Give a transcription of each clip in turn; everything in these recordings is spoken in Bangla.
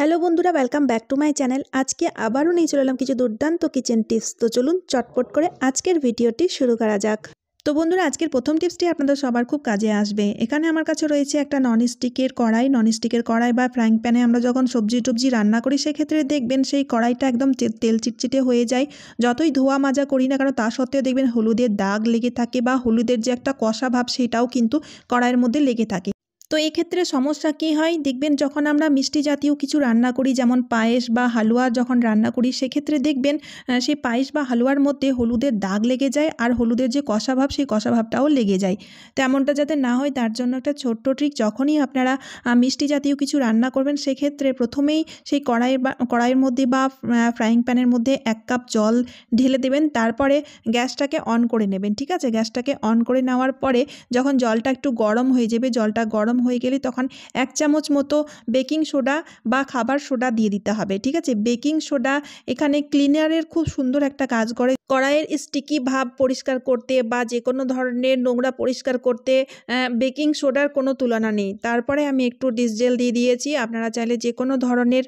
হ্যালো বন্ধুরা welcome back to my channel আজকে আবারও নিয়ে চলে এলাম কিছু দুর্দান্ত কিচেন টিপস তো চলুন চটপট করে আজকের ভিডিওটি শুরু করা যাক তো বন্ধুরা আজকের প্রথম টিপসটি আপনাদের সবার খুব কাজে আসবে এখানে আমার কাছে রয়েছে একটা ননস্টিকের কড়াই ননস্টিকের কড়াই বা ফ্রাইং প্যানে আমরা যখন সবজি টবজি রান্না করি সেক্ষেত্রে দেখবেন সেই কড়াইটা একদম তেল চিটচিটে হয়ে যায় যতই ধোয়া মাজা করি না কারণ তা সত্ত্বেও দেখবেন হলুদের দাগ লেগে থাকে বা হলুদের যে একটা কষা ভাব সেটাও কিন্তু কড়াইয়ের মধ্যে লেগে থাকে তো এক্ষেত্রে সমস্যা কী হয় দেখবেন যখন আমরা মিষ্টি জাতীয় কিছু রান্না করি যেমন পায়েস বা হালুয়া যখন রান্না করি সেক্ষেত্রে দেখবেন সেই পায়েস বা হালুয়ার মধ্যে হলুদের দাগ লেগে যায় আর হলুদের যে কষাভাব সেই কষাভাবটাও লেগে যায় তো এমনটা যাতে না হয় তার জন্য একটা ছোট্ট ট্রিক যখনই আপনারা মিষ্টি জাতীয় কিছু রান্না করবেন সেক্ষেত্রে প্রথমেই সেই কড়াইয়ের বা কড়াইয়ের মধ্যে বা ফ্রাইং প্যানের মধ্যে এক কাপ জল ঢেলে দেবেন তারপরে গ্যাসটাকে অন করে নেবেন ঠিক আছে গ্যাসটাকে অন করে নেওয়ার পরে যখন জলটা একটু গরম হয়ে যাবে জলটা গরম গরম হয়ে গেলে তখন এক চামচ মতো বেকিং সোডা বা খাবার সোডা দিয়ে দিতে হবে ঠিক আছে বেকিং সোডা এখানে ক্লিনারের খুব সুন্দর একটা কাজ করে কড়াইয়ের স্টিকি ভাব পরিষ্কার করতে বা যে কোনো ধরনের নোংরা পরিষ্কার করতে বেকিং সোডার কোনো তুলনা নেই তারপরে আমি একটু ডিসজেল দিয়ে দিয়েছি আপনারা চাইলে যে কোনো ধরনের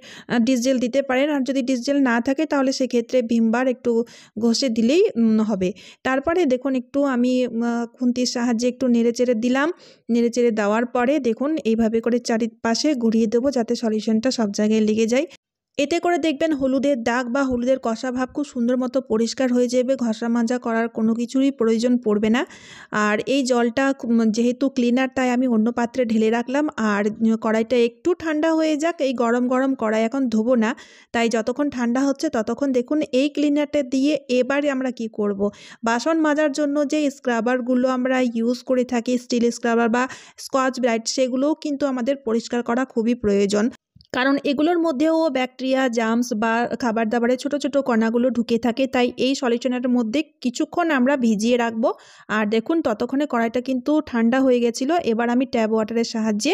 ডিসজেল দিতে পারেন আর যদি ডিসজেল না থাকে তাহলে সেক্ষেত্রে ভিমবার একটু ঘষে দিলেই হবে তারপরে দেখুন একটু আমি খুন্তির সাহায্যে একটু নেড়ে চেড়ে দিলাম নেড়েচেড়ে দেওয়ার পরে দেখুন এইভাবে করে চারিপাশে ঘুরিয়ে দেবো যাতে সলিউশনটা সব জায়গায় লেগে যায় এতে করে দেখবেন হলুদের দাগ বা হলুদের কষা ভাব খুব সুন্দর মতো পরিষ্কার হয়ে যাবে ঘষা মাজা করার কোনো কিছুরই প্রয়োজন পড়বে না আর এই জলটা যেহেতু ক্লিনার তাই আমি অন্য পাত্রে ঢেলে রাখলাম আর কড়াইটা একটু ঠান্ডা হয়ে যাক এই গরম গরম কড়াই এখন ধোবো না তাই যতক্ষণ ঠান্ডা হচ্ছে ততক্ষণ দেখুন এই ক্লিনারটা দিয়ে এবারে আমরা কি করব। বাসন মাজার জন্য যে স্ক্রাবারগুলো আমরা ইউজ করে থাকি স্টিল স্ক্রাবার বা স্কচ ব্রাইট সেগুলোও কিন্তু আমাদের পরিষ্কার করা খুবই প্রয়োজন কারণ এগুলোর মধ্যেও ব্যাকটেরিয়া জামস বা খাবার দাবারের ছোট ছোট কণাগুলো ঢুকে থাকে তাই এই সলিউশনের মধ্যে কিছুক্ষণ আমরা ভিজিয়ে রাখবো আর দেখুন ততক্ষণে কড়াইটা কিন্তু ঠান্ডা হয়ে গেছিলো এবার আমি ট্যাব ওয়াটারের সাহায্যে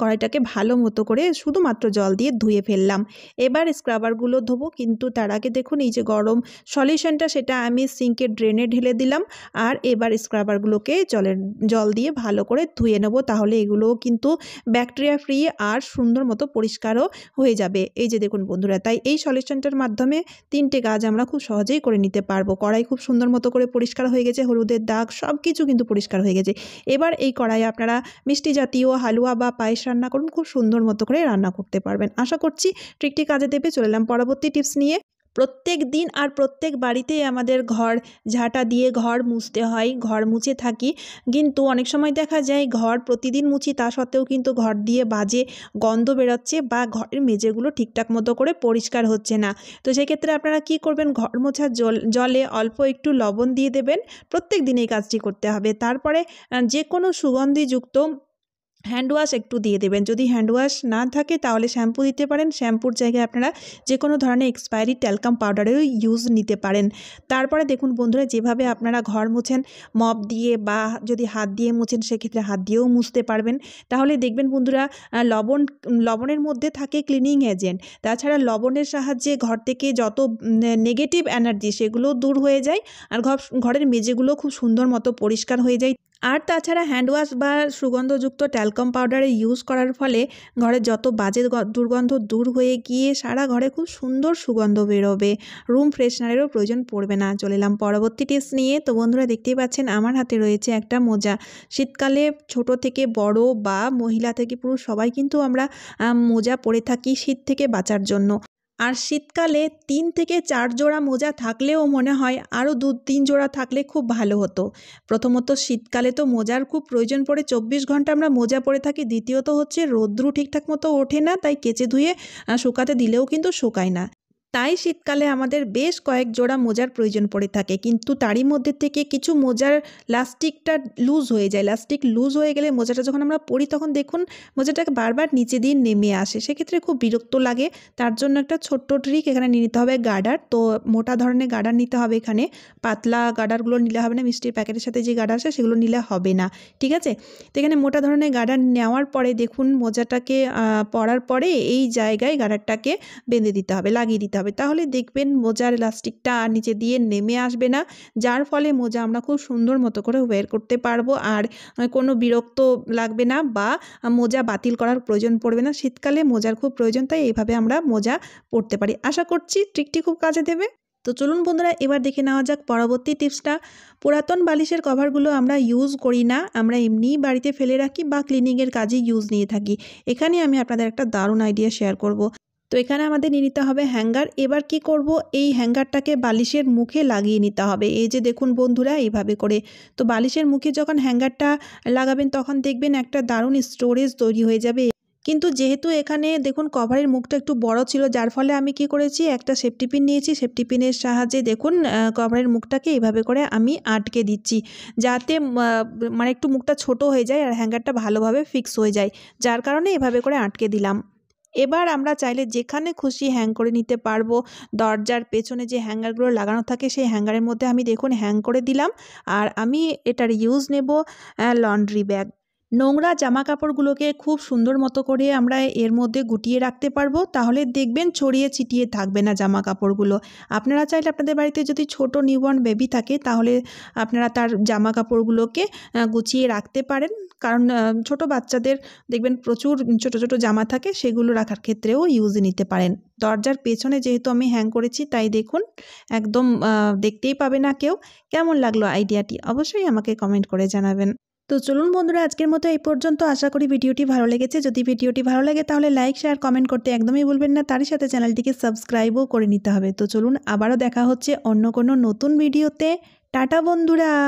কড়াইটাকে ভালো মতো করে শুধুমাত্র জল দিয়ে ধুয়ে ফেললাম এবার স্ক্রাবারগুলো ধোবো কিন্তু তার আগে দেখুন এই যে গরম সলিউশনটা সেটা আমি সিঙ্কের ড্রেনে ঢেলে দিলাম আর এবার স্ক্রাবারগুলোকে জলের জল দিয়ে ভালো করে ধুয়ে নেবো তাহলে এগুলোও কিন্তু ব্যাকটেরিয়া ফ্রি আর সুন্দর মতো পরিষ্কার আরও হয়ে যাবে এই যে দেখুন বন্ধুরা তাই এই সলিউশনটার মাধ্যমে তিনটে গাছ আমরা খুব সহজেই করে নিতে পারবো কড়াই খুব সুন্দর মতো করে পরিষ্কার হয়ে গেছে হলুদের দাগ সব কিছু কিন্তু পরিষ্কার হয়ে গেছে এবার এই কড়াইয়ে আপনারা মিষ্টি জাতীয় হালুয়া বা পায়েস রান্না করুন খুব সুন্দর মতো করে রান্না করতে পারবেন আশা করছি ট্রিকটি কাজে দেবে চলে এলাম পরবর্তী টিপস নিয়ে প্রত্যেক দিন আর প্রত্যেক বাড়িতেই আমাদের ঘর ঝাঁটা দিয়ে ঘর মুছতে হয় ঘর মুছে থাকি কিন্তু অনেক সময় দেখা যায় ঘর প্রতিদিন মুছি তা সত্ত্বেও কিন্তু ঘর দিয়ে বাজে গন্ধ বেরোচ্ছে বা ঘরের মেঝেগুলো ঠিকঠাক মতো করে পরিষ্কার হচ্ছে না তো সেক্ষেত্রে আপনারা কি করবেন ঘর মোছার জল জলে অল্প একটু লবণ দিয়ে দেবেন প্রত্যেক দিন এই কাজটি করতে হবে তারপরে যে কোনো সুগন্ধিযুক্ত হ্যান্ড ওয়াশ একটু দিয়ে দেবেন যদি হ্যান্ড ওয়াশ না থাকে তাহলে শ্যাম্পু দিতে পারেন শ্যাম্পুর জায়গায় আপনারা যে কোনো ধরনের এক্সপায়ারি ট্যালকাম পাউডারেরও ইউজ নিতে পারেন তারপরে দেখুন বন্ধুরা যেভাবে আপনারা ঘর মুছেন মপ দিয়ে বা যদি হাত দিয়ে মুছেন সেক্ষেত্রে হাত দিয়েও মুছতে পারবেন তাহলে দেখবেন বন্ধুরা লবণ লবণের মধ্যে থাকে ক্লিনিং এজেন্ট তাছাড়া লবণের সাহায্যে ঘর থেকে যত নেগেটিভ এনার্জি সেগুলো দূর হয়ে যায় আর ঘরের মেঝেগুলো খুব সুন্দর মতো পরিষ্কার হয়ে যায় আর তাছাড়া হ্যান্ড ওয়াশ বা সুগন্ধযুক্ত ট্যালকম পাউডারে ইউজ করার ফলে ঘরে যত বাজে দুর্গন্ধ দূর হয়ে গিয়ে সারা ঘরে খুব সুন্দর সুগন্ধ বেরোবে রুম ফ্রেশনারেরও প্রয়োজন পড়বে না চলেলাম পরবর্তী টিপস নিয়ে তো বন্ধুরা দেখতেই পাচ্ছেন আমার হাতে রয়েছে একটা মোজা শীতকালে ছোট থেকে বড় বা মহিলা থেকে পুরুষ সবাই কিন্তু আমরা মোজা পরে থাকি শীত থেকে বাঁচার জন্য আর শীতকালে তিন থেকে চার জোড়া মোজা থাকলেও মনে হয় আরও দু তিন জোড়া থাকলে খুব ভালো হতো প্রথমত শীতকালে তো মোজার খুব প্রয়োজন পড়ে চব্বিশ ঘন্টা আমরা মোজা পরে থাকি দ্বিতীয়ত হচ্ছে রৌদ্রু ঠিকঠাক মতো ওঠে না তাই কেচে ধুয়ে শুকাতে দিলেও কিন্তু শুকায় না তাই শীতকালে আমাদের বেশ কয়েক জোড়া মোজার প্রয়োজন পড়ে থাকে কিন্তু তারই মধ্যে থেকে কিছু মোজার লাস্টিকটা লুজ হয়ে যায় লাস্টিক লুজ হয়ে গেলে মোজাটা যখন আমরা পড়ি তখন দেখুন মোজাটাকে বারবার নিচে দিয়ে নেমে আসে সেক্ষেত্রে খুব বিরক্ত লাগে তার জন্য একটা ছোট্ট ট্রিক এখানে নিয়ে নিতে হবে গার্ডার তো মোটা ধরনের গার্ডার নিতে হবে এখানে পাতলা গার্ডারগুলো নিলে হবে না মিষ্টির প্যাকেটের সাথে যে গার্ডার আসে সেগুলো নিলে হবে না ঠিক আছে তো এখানে মোটা ধরনের গার্ডার নেওয়ার পরে দেখুন মোজাটাকে পড়ার পরে এই জায়গায় গার্ডারটাকে বেঁধে দিতে হবে লাগিয়ে দিতে হবে হবে তাহলে দেখবেন মোজার ইলাস্টিকটা আর নিচে দিয়ে নেমে আসবে না যার ফলে মোজা আমরা খুব সুন্দর মতো করে ওয়ার করতে পারবো আর কোনো বিরক্ত লাগবে না বা মোজা বাতিল করার প্রয়োজন পড়বে না শীতকালে মোজার খুব প্রয়োজন তাই এইভাবে আমরা মোজা পড়তে পারি আশা করছি ট্রিকটি খুব কাজে দেবে তো চলুন বন্ধুরা এবার দেখে নেওয়া যাক পরবর্তী টিপসটা পুরাতন বালিশের কভারগুলো আমরা ইউজ করি না আমরা এমনিই বাড়িতে ফেলে রাখি বা ক্লিনিংয়ের কাজে ইউজ নিয়ে থাকি এখানে আমি আপনাদের একটা দারুণ আইডিয়া শেয়ার করব। তো এখানে আমাদের নিয়ে নিতে হবে হ্যাঙ্গার এবার কি করব এই হ্যাঙ্গারটাকে বালিশের মুখে লাগিয়ে নিতে হবে এই যে দেখুন বন্ধুরা এইভাবে করে তো বালিশের মুখে যখন হ্যাঙ্গারটা লাগাবেন তখন দেখবেন একটা দারুণ স্টোরেজ তৈরি হয়ে যাবে কিন্তু যেহেতু এখানে দেখুন কভারের মুখটা একটু বড় ছিল যার ফলে আমি কি করেছি একটা সেফটি পিন নিয়েছি সেফটি পিনের সাহায্যে দেখুন কভারের মুখটাকে এইভাবে করে আমি আটকে দিচ্ছি যাতে মানে একটু মুখটা ছোট হয়ে যায় আর হ্যাঙ্গারটা ভালোভাবে ফিক্স হয়ে যায় যার কারণে এভাবে করে আটকে দিলাম এবার আমরা চাইলে যেখানে খুশি হ্যাং করে নিতে পারবো দরজার পেছনে যে হ্যাঙ্গারগুলো লাগানো থাকে সেই হ্যাঙ্গারের মধ্যে আমি দেখুন হ্যাং করে দিলাম আর আমি এটার ইউজ নেব লন্ড্রি ব্যাগ নোংরা জামা কাপড়গুলোকে খুব সুন্দর মতো করে আমরা এর মধ্যে গুটিয়ে রাখতে পারবো তাহলে দেখবেন ছড়িয়ে ছিটিয়ে থাকবে না জামা কাপড়গুলো আপনারা চাইলে আপনাদের বাড়িতে যদি ছোট নিউবর্ন বেবি থাকে তাহলে আপনারা তার জামা কাপড়গুলোকে গুছিয়ে রাখতে পারেন কারণ ছোট বাচ্চাদের দেখবেন প্রচুর ছোট ছোট জামা থাকে সেগুলো রাখার ক্ষেত্রেও ইউজ নিতে পারেন দরজার পেছনে যেহেতু আমি হ্যাং করেছি তাই দেখুন একদম দেখতেই পাবে না কেউ কেমন লাগলো আইডিয়াটি অবশ্যই আমাকে কমেন্ট করে জানাবেন তো চলুন বন্ধুরা আজকের মতো এই পর্যন্ত আশা করি ভিডিওটি ভালো লেগেছে যদি ভিডিওটি ভালো লাগে তাহলে লাইক শেয়ার কমেন্ট করতে একদমই ভুলবেন না তারই সাথে চ্যানেলটিকে সাবস্ক্রাইবও করে নিতে হবে তো চলুন আবারও দেখা হচ্ছে অন্য কোনো নতুন ভিডিওতে টাটা বন্ধুরা